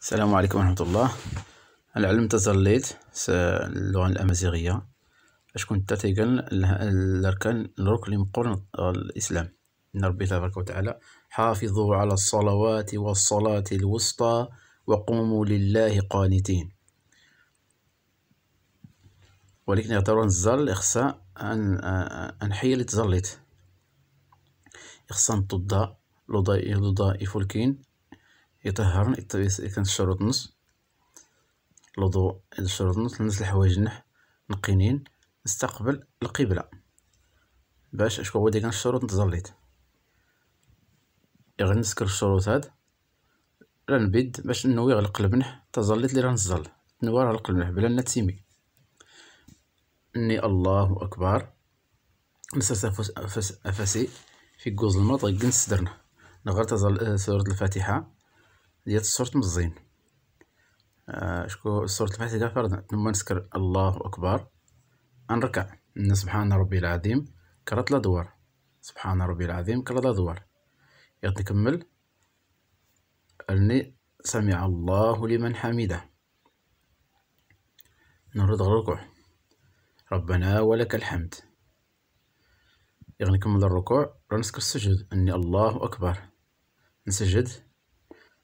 السلام عليكم ورحمة الله العلم تزليت اللغة الأمازيغية أشكون تتقل الأركان الركن المقرن الإسلام إن ربي تبارك وتعالى حافظوا على الصلوات والصلاة الوسطى وقوموا لله قانتين ولكن يعتبر الزل إخصاء أن انحي اللي تزليت إخصاء تضاء لضائف الكين يطهرن الشروط نص الوضوء الشروط نص طنس الحوايج نح نقينين نستقبل القبلة باش اشكون هو كان الشروط نتزليت غير نسكر الشروط هاد راه باش نوي غير القلب نح تزليت لي راه نزل نوار على القلب نح بلا نتسيمي اني الله اكبر نسرس افاسي في جوز الماء طيب نصدرنا نغير تزل سورة الفاتحة ديال الصورة مزين آه شكون صورة الفاتحة فرضا ثم نسكر الله أكبر أنركع إن سبحان ربي العظيم كرات لدوار سبحان ربي العظيم كرات لدوار يغد نكمل أني سمع الله لمن حمده نرد الركوع ربنا ولك الحمد يغني نكمل الركوع راه نسكر السجود اني الله اكبر نسجد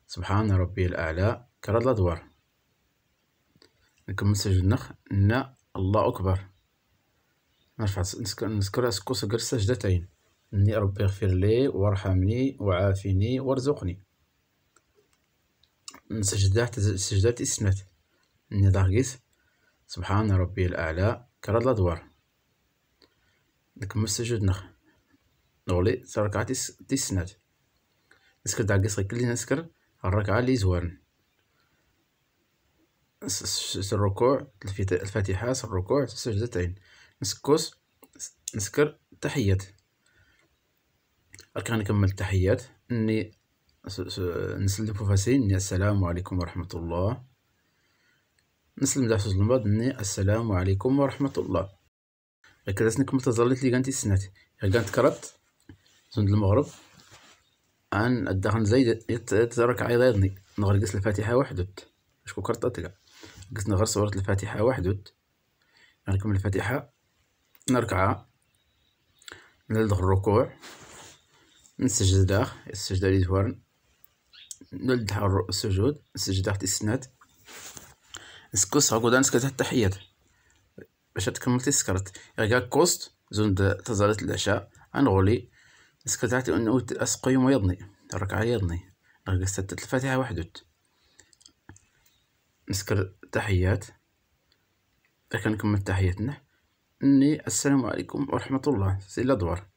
سبحان ربي الأعلى كرد الأدوار نكمل سجد ان نا الله أكبر نرفع نذكر أسكو سقر سجدتين إني ربي اغفر لي وارحمني وعافني وارزقني سجدات سجدات إسمت إني داغيس سبحان ربي الأعلى كرد الأدوار نكمل سجد نخ نغلي تركعة تيسنات نسكر داغيس غير كلي نسكر الركعة اللي زوان الركوع الفاتحة الركوع سجدتين نسكوس نسكر تحيات أركان نكمل التحيات اني نسلم فاسين اني السلام عليكم ورحمة الله نسلم داخل المباد اني السلام عليكم ورحمة الله هكذا نكمل تظلت لي كانت السنات كانت كرات زند المغرب عن الدهن زي يتدرك عيضيضني نغرقس الفاتحة وحدد أشكو كرت أتقع قسنا غير صورة الفاتحة وحدد نكمل الفاتحة نركع نلدغ الركوع نسجد داخ السجدة اللي دوارن نلدغ السجود نسجد داخ السنات نسكس عقودان نسكت التحيات باش تكمل تسكرت غير كوست زند تزالت العشاء غنغولي سكتات أن أوت أسقي ويضني ترك على يضني رقة ستة الفاتحة وحدد نسكر تحيات إذا كان نكمل تحياتنا إني السلام عليكم ورحمة الله سيلا دوار